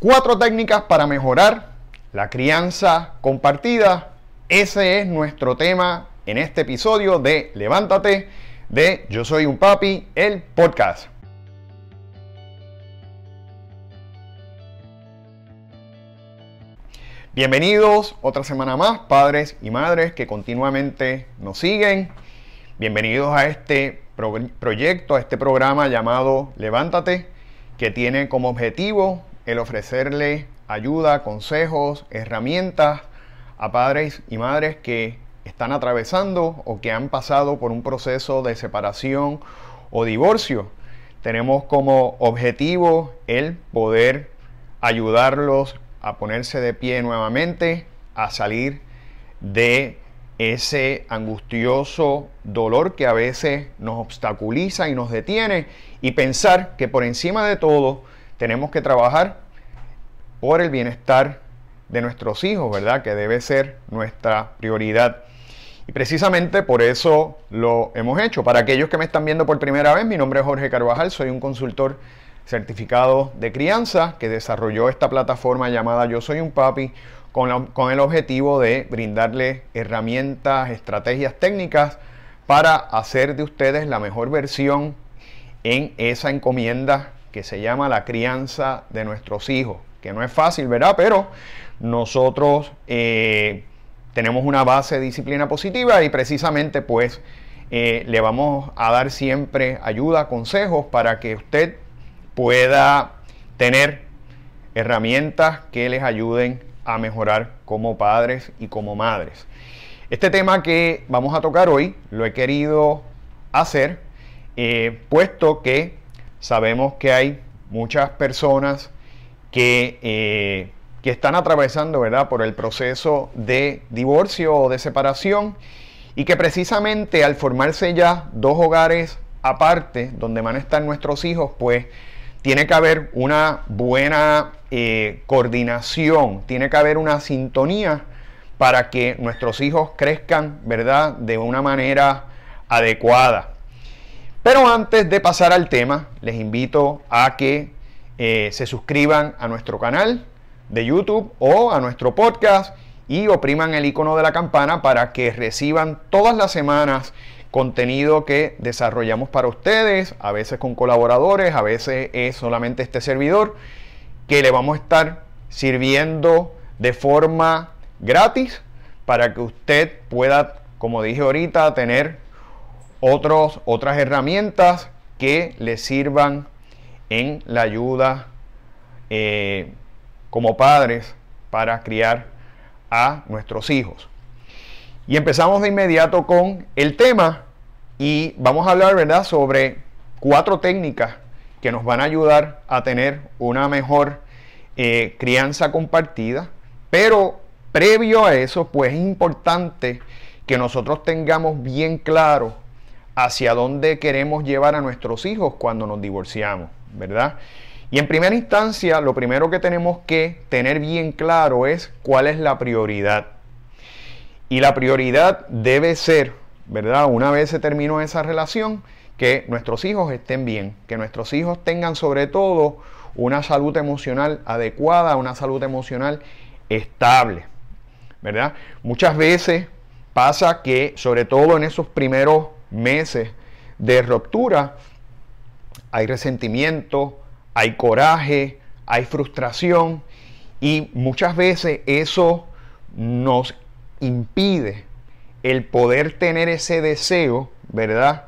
Cuatro técnicas para mejorar la crianza compartida. Ese es nuestro tema en este episodio de Levántate de Yo Soy un Papi, el podcast. Bienvenidos otra semana más, padres y madres que continuamente nos siguen. Bienvenidos a este proyecto, a este programa llamado Levántate, que tiene como objetivo el ofrecerle ayuda, consejos, herramientas a padres y madres que están atravesando o que han pasado por un proceso de separación o divorcio. Tenemos como objetivo el poder ayudarlos a ponerse de pie nuevamente, a salir de ese angustioso dolor que a veces nos obstaculiza y nos detiene y pensar que por encima de todo tenemos que trabajar por el bienestar de nuestros hijos, ¿verdad? Que debe ser nuestra prioridad. Y precisamente por eso lo hemos hecho. Para aquellos que me están viendo por primera vez, mi nombre es Jorge Carvajal, soy un consultor certificado de crianza que desarrolló esta plataforma llamada Yo Soy un Papi con, el objetivo de brindarle herramientas, estrategias técnicas para hacer de ustedes la mejor versión en esa encomienda que se llama la crianza de nuestros hijos, que no es fácil, ¿verdad? Pero nosotros eh, tenemos una base de disciplina positiva y precisamente pues eh, le vamos a dar siempre ayuda, consejos para que usted pueda tener herramientas que les ayuden a mejorar como padres y como madres. Este tema que vamos a tocar hoy lo he querido hacer, eh, puesto que sabemos que hay muchas personas eh, que, están atravesando ¿verdad? por el proceso de divorcio o de separación y que precisamente al formarse ya dos hogares aparte donde van a estar nuestros hijos, pues tiene que haber una buena eh, coordinación, tiene que haber una sintonía para que nuestros hijos crezcan, ¿verdad?, de una manera adecuada. Pero antes de pasar al tema, les invito a que eh, se suscriban a nuestro canal de YouTube o a nuestro podcast y opriman el icono de la campana para que reciban todas las semanas contenido que desarrollamos para ustedes, a veces con colaboradores, a veces es solamente este servidor, que le vamos a estar sirviendo de forma gratis para que usted pueda, como dije ahorita, tener otras herramientas que les sirvan en la ayuda eh, como padres para criar a nuestros hijos. Y empezamos de inmediato con el tema y vamos a hablar, ¿verdad?, sobre cuatro técnicas que nos van a ayudar a tener una mejor eh, crianza compartida. Pero previo a eso, pues es importante que nosotros tengamos bien claro hacia dónde queremos llevar a nuestros hijos cuando nos divorciamos, ¿verdad? Y en primera instancia, lo primero que tenemos que tener bien claro es cuál es la prioridad. Y la prioridad debe ser, ¿verdad? Una vez se terminó esa relación, que nuestros hijos estén bien, que nuestros hijos tengan sobre todo una salud emocional adecuada, una salud emocional estable, ¿verdad? Muchas veces pasa que, sobre todo en esos primeros meses de ruptura, hay resentimiento, hay coraje, hay frustración y muchas veces eso nos impide el poder tener ese deseo, ¿verdad?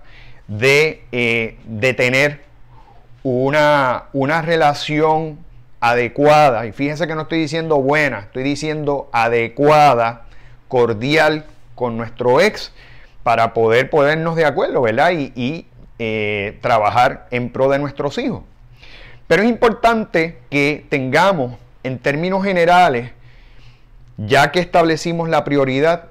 De, eh, de tener una, una relación adecuada. Y fíjense que no estoy diciendo buena, estoy diciendo adecuada, cordial con nuestro ex, para poder ponernos de acuerdo, ¿verdad? Y, eh, trabajar en pro de nuestros hijos. Pero es importante que tengamos, en términos generales, ya que establecimos la prioridad,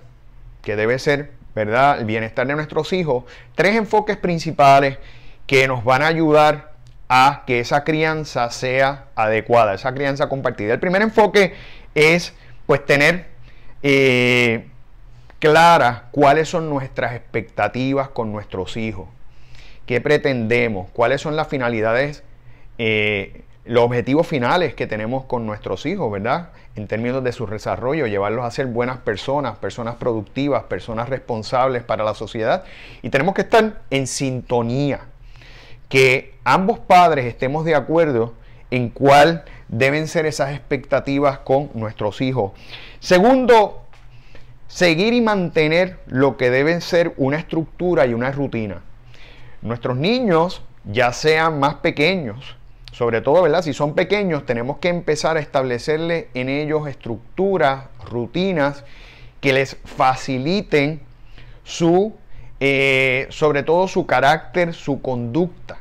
que debe ser, ¿verdad?, el bienestar de nuestros hijos, tres enfoques principales que nos van a ayudar a que esa crianza sea adecuada, esa crianza compartida. El primer enfoque es, pues, tener eh, claras cuáles son nuestras expectativas con nuestros hijos, qué pretendemos, cuáles son las finalidades, eh, los objetivos finales que tenemos con nuestros hijos, ¿verdad? En términos de su desarrollo, llevarlos a ser buenas personas, personas productivas, personas responsables para la sociedad. Y tenemos que estar en sintonía, que ambos padres estemos de acuerdo en cuál deben ser esas expectativas con nuestros hijos. Segundo, Seguir y mantener lo que deben ser una estructura y una rutina. Nuestros niños, ya sean más pequeños, sobre todo, ¿verdad? Si son pequeños, tenemos que empezar a establecerle en ellos estructuras, rutinas que les faciliten su, eh, sobre todo su carácter, su conducta.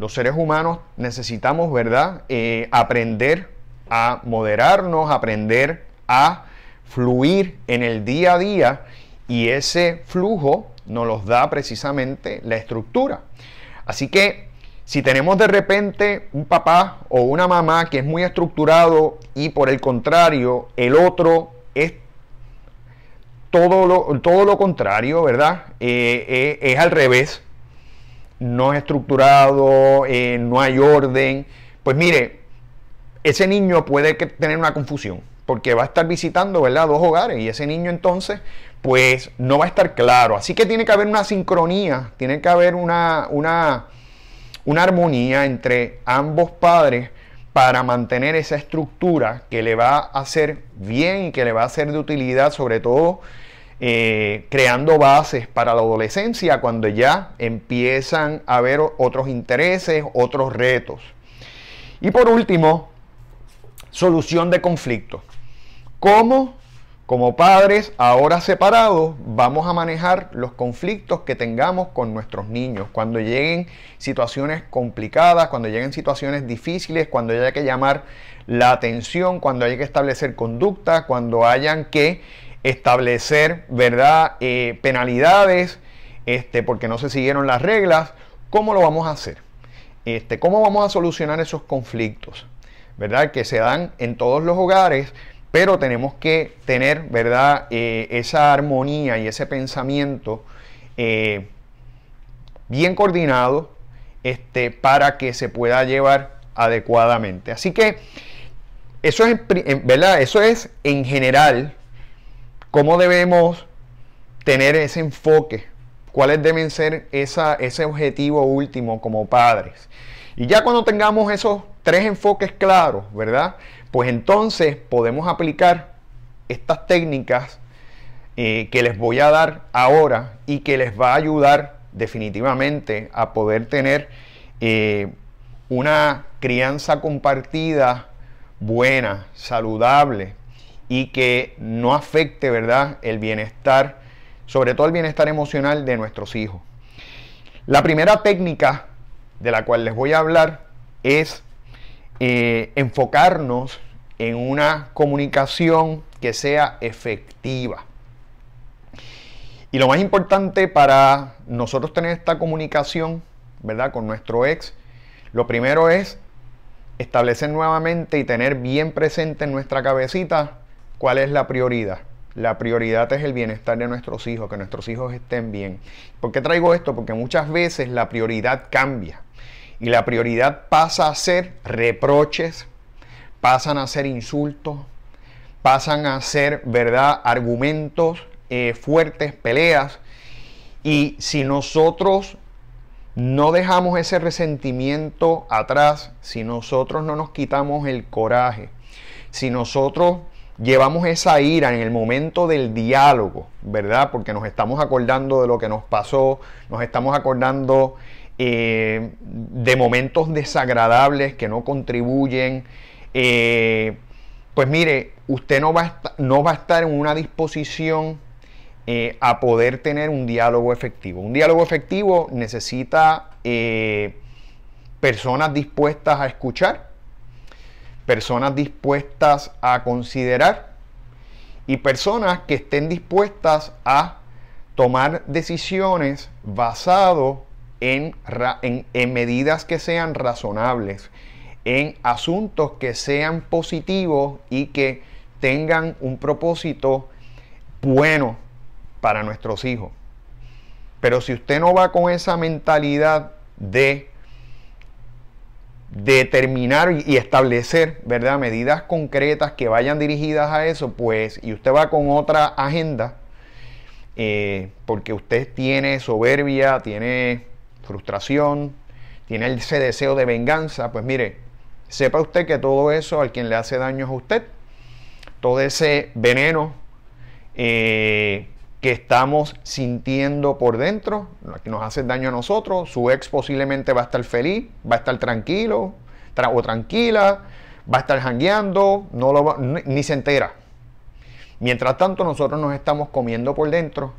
Los seres humanos necesitamos, ¿verdad? Eh, aprender a moderarnos, aprender a fluir en el día a día y ese flujo nos los da precisamente la estructura. Así que si tenemos de repente un papá o una mamá que es muy estructurado y por el contrario el otro es todo lo, todo lo contrario, ¿verdad? Eh, eh, es al revés, no es estructurado, eh, no hay orden, pues mire, ese niño puede tener una confusión porque va a estar visitando, ¿verdad?, dos hogares y ese niño entonces, pues no va a estar claro. Así que tiene que haber una sincronía, tiene que haber una, una, armonía entre ambos padres para mantener esa estructura que le va a hacer bien y que le va a ser de utilidad, sobre todo eh, creando bases para la adolescencia cuando ya empiezan a haber otros intereses, otros retos. Y por último, solución de conflictos. ¿Cómo? Como padres ahora separados vamos a manejar los conflictos que tengamos con nuestros niños. Cuando lleguen situaciones complicadas, cuando lleguen situaciones difíciles, cuando haya que llamar la atención, cuando haya que establecer conducta, cuando hayan que establecer ¿verdad? Eh, penalidades este, porque no se siguieron las reglas, ¿cómo lo vamos a hacer? Este, ¿Cómo vamos a solucionar esos conflictos? ¿Verdad? Que se dan en todos los hogares pero tenemos que tener, ¿verdad?, eh, esa armonía y ese pensamiento eh, bien coordinado este, para que se pueda llevar adecuadamente. Así que eso es, eh, ¿verdad? Eso es en general cómo debemos tener ese enfoque, cuáles deben ser esa, ese objetivo último como padres. Y ya cuando tengamos esos tres enfoques claros, ¿verdad? Pues entonces podemos aplicar estas técnicas eh, que les voy a dar ahora y que les va a ayudar definitivamente a poder tener eh, una crianza compartida buena, saludable y que no afecte, ¿verdad?, el bienestar, sobre todo el bienestar emocional de nuestros hijos. La primera técnica de la cual les voy a hablar es eh, enfocarnos en una comunicación que sea efectiva. Y lo más importante para nosotros tener esta comunicación, ¿verdad? Con nuestro ex, lo primero es establecer nuevamente y tener bien presente en nuestra cabecita cuál es la prioridad. La prioridad es el bienestar de nuestros hijos, que nuestros hijos estén bien. ¿Por qué traigo esto? Porque muchas veces la prioridad cambia. Y la prioridad pasa a ser reproches, pasan a ser insultos, pasan a ser, ¿verdad?, argumentos eh, fuertes, peleas. Y si nosotros no dejamos ese resentimiento atrás, si nosotros no nos quitamos el coraje, si nosotros llevamos esa ira en el momento del diálogo, ¿verdad? Porque nos estamos acordando de lo que nos pasó, nos estamos acordando eh, de momentos desagradables que no contribuyen, eh, pues mire, usted no va, a estar, no va a estar en una disposición eh, a poder tener un diálogo efectivo. Un diálogo efectivo necesita personas dispuestas a escuchar, personas dispuestas a considerar y personas que estén dispuestas a tomar decisiones basado en, medidas que sean razonables, en asuntos que sean positivos y que tengan un propósito bueno para nuestros hijos. Pero si usted no va con esa mentalidad de determinar y establecer, ¿verdad? Medidas concretas que vayan dirigidas a eso, pues, y usted va con otra agenda, eh, porque usted tiene soberbia, tiene frustración, tiene ese deseo de venganza, pues mire, sepa usted que todo eso al quien le hace daño es a usted, todo ese veneno eh, que estamos sintiendo por dentro, que nos hace daño a nosotros, su ex posiblemente va a estar feliz, va a estar tranquilo o tranquila, va a estar jangueando, no lo ni se entera. Mientras tanto nosotros nos estamos comiendo por dentro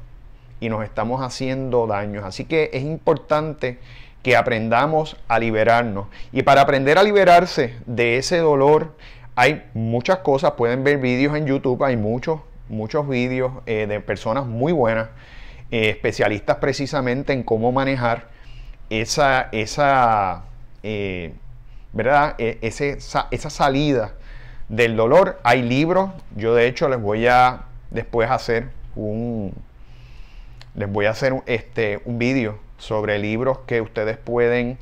y nos estamos haciendo daños. Así que es importante que aprendamos a liberarnos. Y para aprender a liberarse de ese dolor, hay muchas cosas. Pueden ver vídeos en YouTube, hay muchos, muchos vídeos eh, de personas muy buenas, eh, especialistas precisamente en cómo manejar esa, esa, eh, ¿verdad? E, esa salida del dolor. Hay libros, yo de hecho les voy a después hacer un, les voy a hacer este, un vídeo sobre libros que ustedes pueden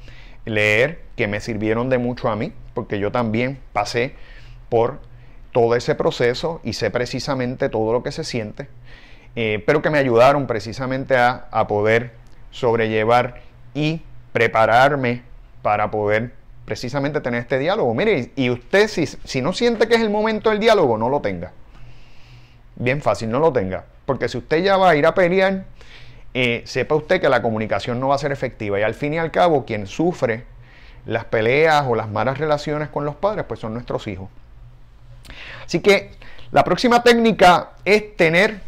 leer que me sirvieron de mucho a mí, porque yo también pasé por todo ese proceso y sé precisamente todo lo que se siente, eh, pero que me ayudaron precisamente a, a poder sobrellevar y prepararme para poder precisamente tener este diálogo. Mire, y usted si, si no siente que es el momento del diálogo, no lo tenga. Bien fácil, no lo tenga. Porque si usted ya va a ir a pelear, eh, sepa usted que la comunicación no va a ser efectiva. Y al fin y al cabo, quien sufre las peleas o las malas relaciones con los padres, pues son nuestros hijos. Así que la próxima técnica es tener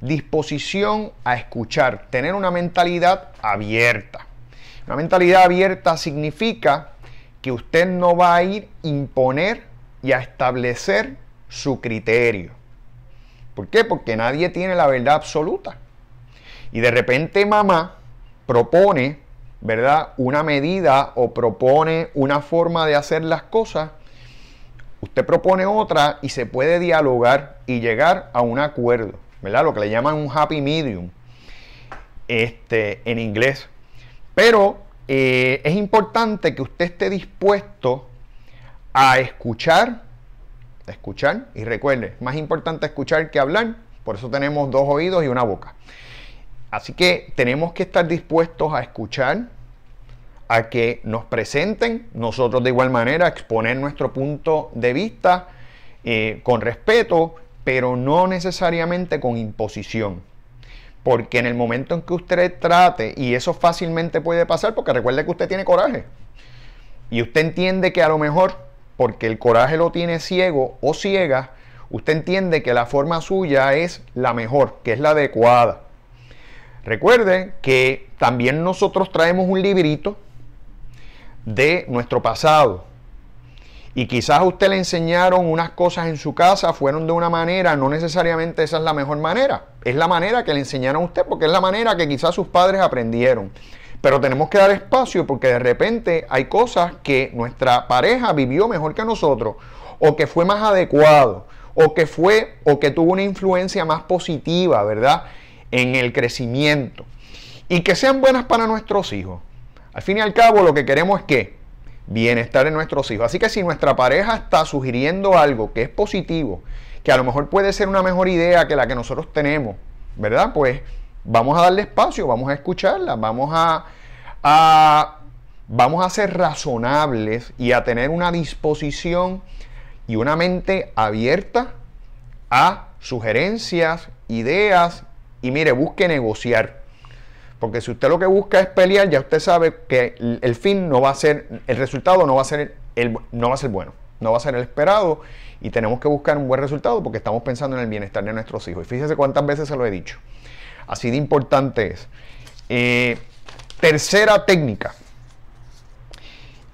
disposición a escuchar, tener una mentalidad abierta. Una mentalidad abierta significa que usted no va a ir a imponer y a establecer su criterio. ¿Por qué? Porque nadie tiene la verdad absoluta. Y de repente mamá propone, ¿verdad? Una medida o propone una forma de hacer las cosas. Usted propone otra y se puede dialogar y llegar a un acuerdo, ¿verdad? Lo que le llaman un happy medium este, en inglés. Pero eh, es importante que usted esté dispuesto a escuchar escuchar. Y recuerde, más importante escuchar que hablar, por eso tenemos dos oídos y una boca. Así que tenemos que estar dispuestos a escuchar, a que nos presenten, nosotros de igual manera, exponer nuestro punto de vista eh, con respeto, pero no necesariamente con imposición. Porque en el momento en que usted trate, y eso fácilmente puede pasar, porque recuerde que usted tiene coraje, y usted entiende que a lo mejor porque el coraje lo tiene ciego o ciega, usted entiende que la forma suya es la mejor, que es la adecuada. Recuerde que también nosotros traemos un librito de nuestro pasado. Y quizás a usted le enseñaron unas cosas en su casa, fueron de una manera, no necesariamente esa es la mejor manera. Es la manera que le enseñaron a usted, porque es la manera que quizás sus padres aprendieron. Pero tenemos que dar espacio porque de repente hay cosas que nuestra pareja vivió mejor que nosotros o que fue más adecuado o que fue o que tuvo una influencia más positiva, ¿verdad? En el crecimiento. Y que sean buenas para nuestros hijos. Al fin y al cabo lo que queremos es que bienestar en nuestros hijos. Así que si nuestra pareja está sugiriendo algo que es positivo, que a lo mejor puede ser una mejor idea que la que nosotros tenemos, ¿verdad? Pues Vamos a darle espacio, vamos a escucharla, vamos a, vamos a ser razonables y a tener una disposición y una mente abierta a sugerencias, ideas y mire, busque negociar. Porque si usted lo que busca es pelear, ya usted sabe que el fin no va a ser, el resultado no va a ser, el, no va a ser bueno, no va a ser el esperado y tenemos que buscar un buen resultado porque estamos pensando en el bienestar de nuestros hijos. Y fíjese cuántas veces se lo he dicho. Así de importante es. Eh, tercera técnica.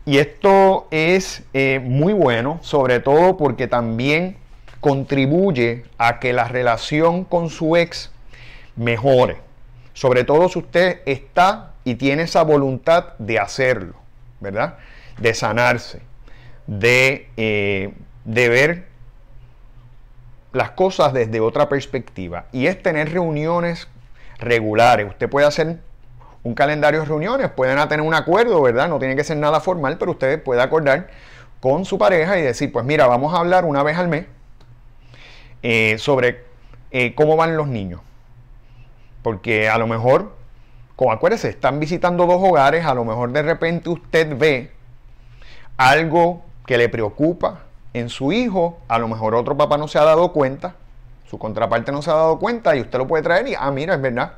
Y esto es eh, muy bueno, sobre todo porque también contribuye a que la relación con su ex mejore. Sobre todo si usted está y tiene esa voluntad de hacerlo, ¿verdad? De sanarse, de, eh, de ver las cosas desde otra perspectiva. Y es tener reuniones regulares. Usted puede hacer un calendario de reuniones, pueden tener un acuerdo, ¿verdad? No tiene que ser nada formal, pero usted puede acordar con su pareja y decir, pues mira, vamos a hablar una vez al mes eh, sobre eh, cómo van los niños. Porque a lo mejor, como acuérdese, están visitando dos hogares, a lo mejor de repente usted ve algo que le preocupa en su hijo, a lo mejor otro papá no se ha dado cuenta su contraparte no se ha dado cuenta y usted lo puede traer y, ah, mira, es verdad.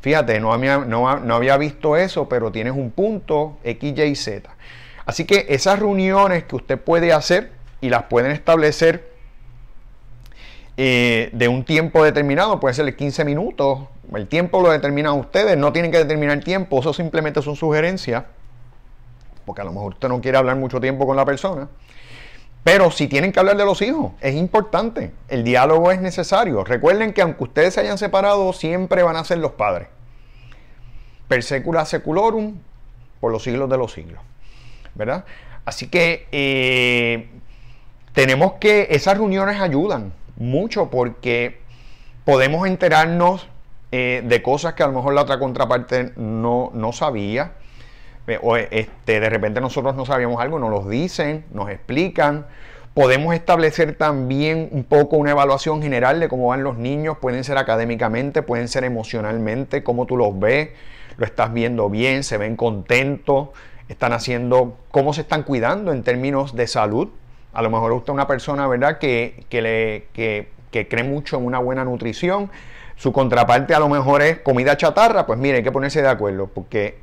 Fíjate, no había, no, había visto eso, pero tienes un punto X, Y, Z. Así que esas reuniones que usted puede hacer y las pueden establecer eh, de un tiempo determinado, puede ser 15 minutos, el tiempo lo determinan ustedes, no tienen que determinar tiempo, eso simplemente son sugerencias, porque a lo mejor usted no quiere hablar mucho tiempo con la persona. Pero si tienen que hablar de los hijos, es importante. El diálogo es necesario. Recuerden que aunque ustedes se hayan separado, siempre van a ser los padres. Per secula seculorum, por los siglos de los siglos. ¿Verdad? Así que eh, tenemos que, esas reuniones ayudan mucho porque podemos enterarnos eh, de cosas que a lo mejor la otra contraparte no, no sabía o este, de repente nosotros no sabíamos algo, nos lo dicen, nos explican. Podemos establecer también un poco una evaluación general de cómo van los niños, pueden ser académicamente, pueden ser emocionalmente, cómo tú los ves, lo estás viendo bien, se ven contentos, están haciendo, cómo se están cuidando en términos de salud. A lo mejor usted es una persona, ¿verdad?, que, le, que cree mucho en una buena nutrición. Su contraparte a lo mejor es comida chatarra, pues mire, hay que ponerse de acuerdo, porque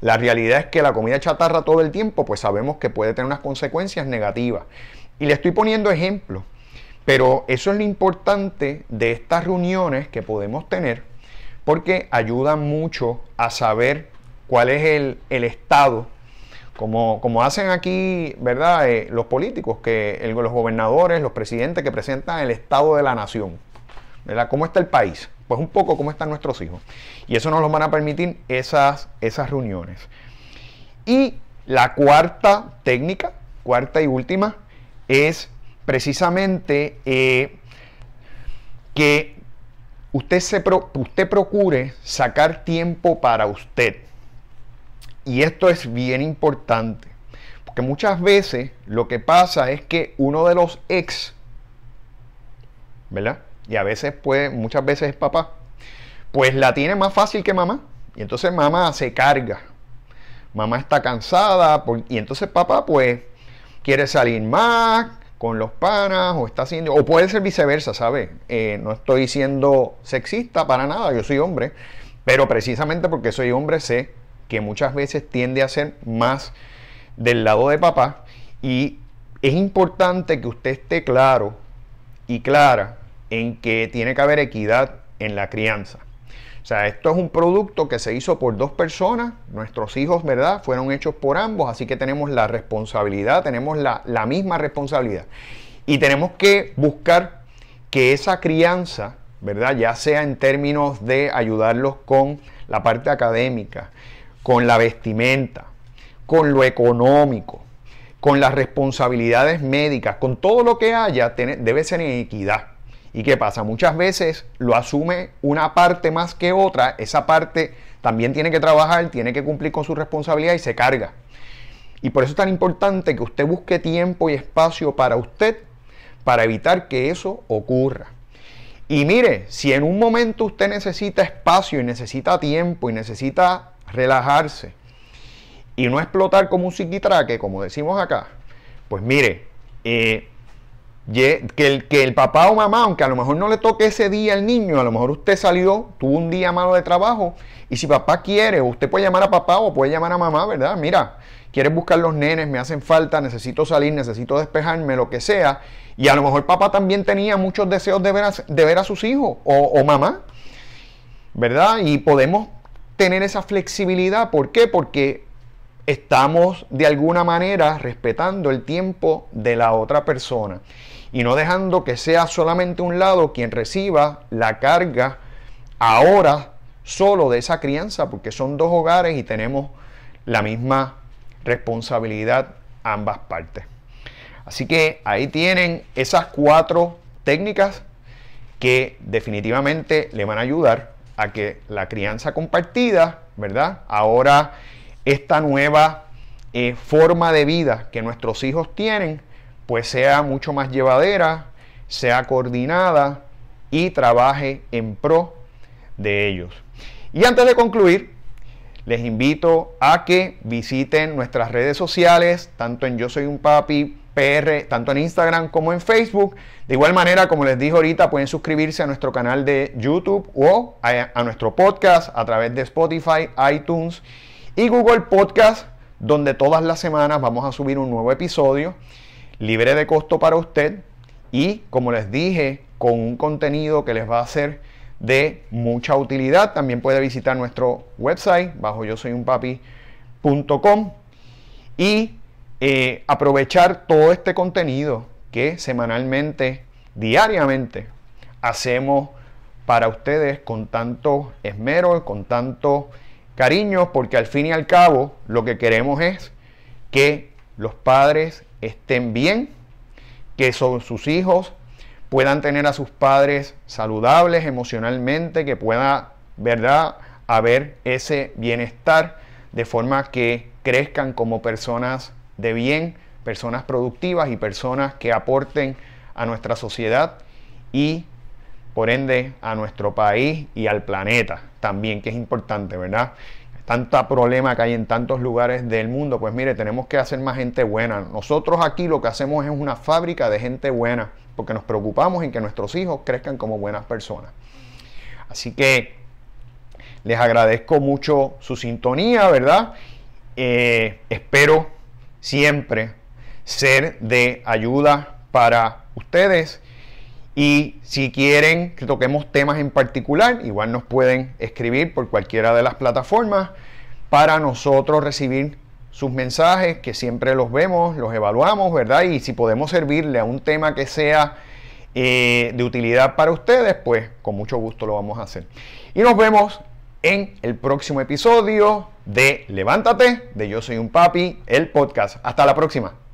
la realidad es que la comida chatarra todo el tiempo, pues sabemos que puede tener unas consecuencias negativas. Y le estoy poniendo ejemplos, pero eso es lo importante de estas reuniones que podemos tener, porque ayudan mucho a saber cuál es el, estado como, como, hacen aquí, ¿verdad? Eh, los políticos, que los gobernadores, los presidentes que presentan el estado de la nación, ¿verdad? ¿Cómo está el país? pues un poco cómo están nuestros hijos. Y eso nos lo van a permitir esas, esas reuniones. Y la cuarta técnica, cuarta y última, es precisamente eh, que usted, se usted procure sacar tiempo para usted. Y esto es bien importante, porque muchas veces lo que pasa es que uno de los ex, ¿verdad? y a veces, pues, muchas veces es papá, pues la tiene más fácil que mamá. Y entonces mamá se carga. Mamá está cansada y entonces papá, pues, quiere salir más con los panas o está haciendo, o puede ser viceversa, ¿sabes? Eh, no estoy siendo sexista para nada, yo soy hombre, pero precisamente porque soy hombre sé que muchas veces tiende a ser más del lado de papá y es importante que usted esté claro y clara en que tiene que haber equidad en la crianza. O sea, esto es un producto que se hizo por dos personas, nuestros hijos, ¿verdad? Fueron hechos por ambos, así que tenemos la responsabilidad, tenemos la, la misma responsabilidad. Y tenemos que buscar que esa crianza, ¿verdad? Ya sea en términos de ayudarlos con la parte académica, con la vestimenta, con lo económico, con las responsabilidades médicas, con todo lo que haya, debe ser en equidad. ¿Y qué pasa? Muchas veces lo asume una parte más que otra, esa parte también tiene que trabajar, tiene que cumplir con su responsabilidad y se carga. Y por eso es tan importante que usted busque tiempo y espacio para usted, para evitar que eso ocurra. Y mire, si en un momento usted necesita espacio y necesita tiempo y necesita relajarse y no explotar como un psiquitraque, como decimos acá, pues mire, eh, que el, que el papá o mamá, aunque a lo mejor no le toque ese día al niño, a lo mejor usted salió, tuvo un día malo de trabajo, y si papá quiere, usted puede llamar a papá o puede llamar a mamá, ¿verdad? Mira, quieres buscar los nenes, me hacen falta, necesito salir, necesito despejarme, lo que sea. Y a lo mejor papá también tenía muchos deseos de ver a, de ver a sus hijos o, o mamá, ¿verdad? Y podemos tener esa flexibilidad. ¿Por qué? Porque estamos de alguna manera respetando el tiempo de la otra persona y no dejando que sea solamente un lado quien reciba la carga ahora solo de esa crianza, porque son dos hogares y tenemos la misma responsabilidad ambas partes. Así que ahí tienen esas cuatro técnicas que definitivamente le van a ayudar a que la crianza compartida, ¿verdad? Ahora esta nueva eh, forma de vida que nuestros hijos tienen pues sea mucho más llevadera, sea coordinada y trabaje en pro de ellos. Y antes de concluir, les invito a que visiten nuestras redes sociales, tanto en Yo Soy un Papi PR, tanto en Instagram como en Facebook. De igual manera, como les dije ahorita, pueden suscribirse a nuestro canal de YouTube o a, a nuestro podcast a través de Spotify, iTunes y Google Podcast, donde todas las semanas vamos a subir un nuevo episodio libre de costo para usted y, como les dije, con un contenido que les va a ser de mucha utilidad. También puede visitar nuestro website bajo yo soy un papi.com y eh, aprovechar todo este contenido que semanalmente, diariamente, hacemos para ustedes con tanto esmero, con tanto cariño, porque al fin y al cabo lo que queremos es que los padres estén bien, que son sus hijos puedan tener a sus padres saludables emocionalmente, que pueda, ¿verdad?, haber ese bienestar de forma que crezcan como personas de bien, personas productivas y personas que aporten a nuestra sociedad y por ende a nuestro país y al planeta también, que es importante, ¿verdad? tanta problema que hay en tantos lugares del mundo, pues mire, tenemos que hacer más gente buena. Nosotros aquí lo que hacemos es una fábrica de gente buena, porque nos preocupamos en que nuestros hijos crezcan como buenas personas. Así que les agradezco mucho su sintonía, ¿verdad? Eh, espero siempre ser de ayuda para ustedes y si quieren que toquemos temas en particular, igual nos pueden escribir por cualquiera de las plataformas para nosotros recibir sus mensajes, que siempre los vemos, los evaluamos, ¿verdad? Y si podemos servirle a un tema que sea eh, de utilidad para ustedes, pues con mucho gusto lo vamos a hacer. Y nos vemos en el próximo episodio de Levántate, de Yo Soy un Papi, el podcast. Hasta la próxima.